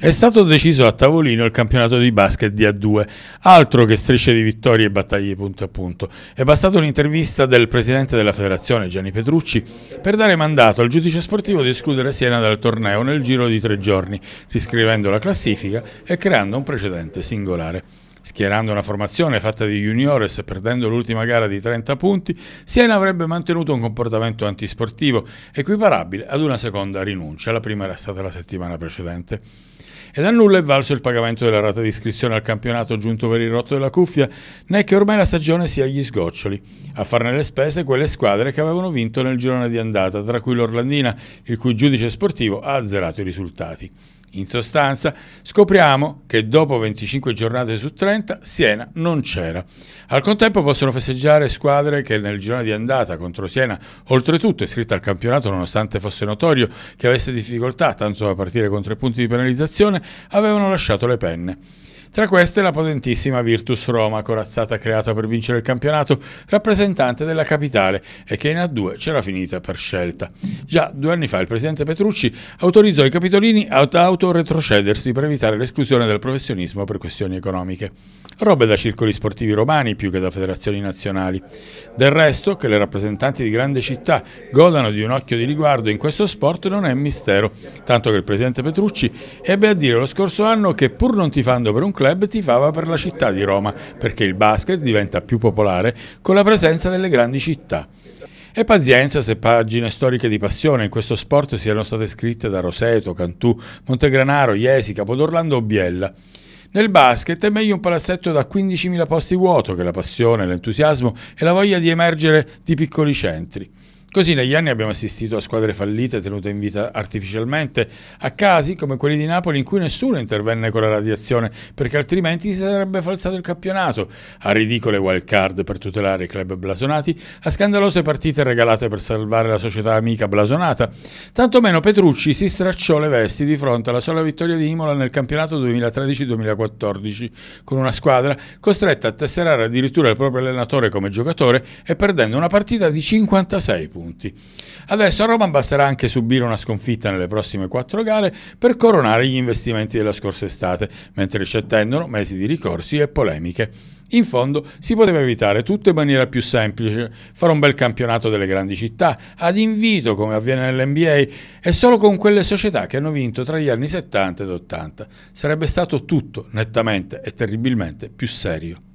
È stato deciso a tavolino il campionato di basket di A2, altro che strisce di vittorie e battaglie punto a punto. È bastata un'intervista del presidente della federazione Gianni Petrucci per dare mandato al giudice sportivo di escludere Siena dal torneo nel giro di tre giorni, riscrivendo la classifica e creando un precedente singolare. Schierando una formazione fatta di juniores e perdendo l'ultima gara di 30 punti, Siena avrebbe mantenuto un comportamento antisportivo equiparabile ad una seconda rinuncia, la prima era stata la settimana precedente. E dal nulla è valso il pagamento della rata di iscrizione al campionato giunto per il rotto della cuffia, né che ormai la stagione sia agli sgoccioli. A farne le spese quelle squadre che avevano vinto nel girone di andata, tra cui l'Orlandina, il cui giudice sportivo ha azzerato i risultati. In sostanza, scopriamo che dopo 25 giornate su 30 Siena non c'era. Al contempo possono festeggiare squadre che nel girone di andata contro Siena, oltretutto iscritta al campionato nonostante fosse notorio che avesse difficoltà tanto a partire con tre punti di penalizzazione, Rivoluzione avevano lasciato le penne. Tra queste la potentissima Virtus Roma, corazzata creata per vincere il campionato, rappresentante della capitale e che in A2 c'era finita per scelta. Già due anni fa il presidente Petrucci autorizzò i capitolini ad autoretrocedersi per evitare l'esclusione del professionismo per questioni economiche. Robe da circoli sportivi romani più che da federazioni nazionali. Del resto, che le rappresentanti di grandi città godano di un occhio di riguardo in questo sport non è mistero, tanto che il presidente Petrucci ebbe a dire lo scorso anno che pur non tifando per un club tifava per la città di Roma perché il basket diventa più popolare con la presenza delle grandi città. E pazienza se pagine storiche di passione in questo sport siano state scritte da Roseto, Cantù, Montegranaro, Iesi, Capodorlando o Biella. Nel basket è meglio un palazzetto da 15.000 posti vuoto che la passione, l'entusiasmo e la voglia di emergere di piccoli centri. Così negli anni abbiamo assistito a squadre fallite tenute in vita artificialmente, a casi come quelli di Napoli in cui nessuno intervenne con la radiazione perché altrimenti si sarebbe falsato il campionato, a ridicole wild card per tutelare i club blasonati, a scandalose partite regalate per salvare la società amica blasonata. Tantomeno Petrucci si stracciò le vesti di fronte alla sola vittoria di Imola nel campionato 2013-2014 con una squadra costretta a tesserare addirittura il proprio allenatore come giocatore e perdendo una partita di 56 punti punti. Adesso a Roma basterà anche subire una sconfitta nelle prossime quattro gare per coronare gli investimenti della scorsa estate, mentre ci attendono mesi di ricorsi e polemiche. In fondo si poteva evitare tutto in maniera più semplice, fare un bel campionato delle grandi città, ad invito come avviene nell'NBA, e solo con quelle società che hanno vinto tra gli anni 70 ed 80. Sarebbe stato tutto nettamente e terribilmente più serio.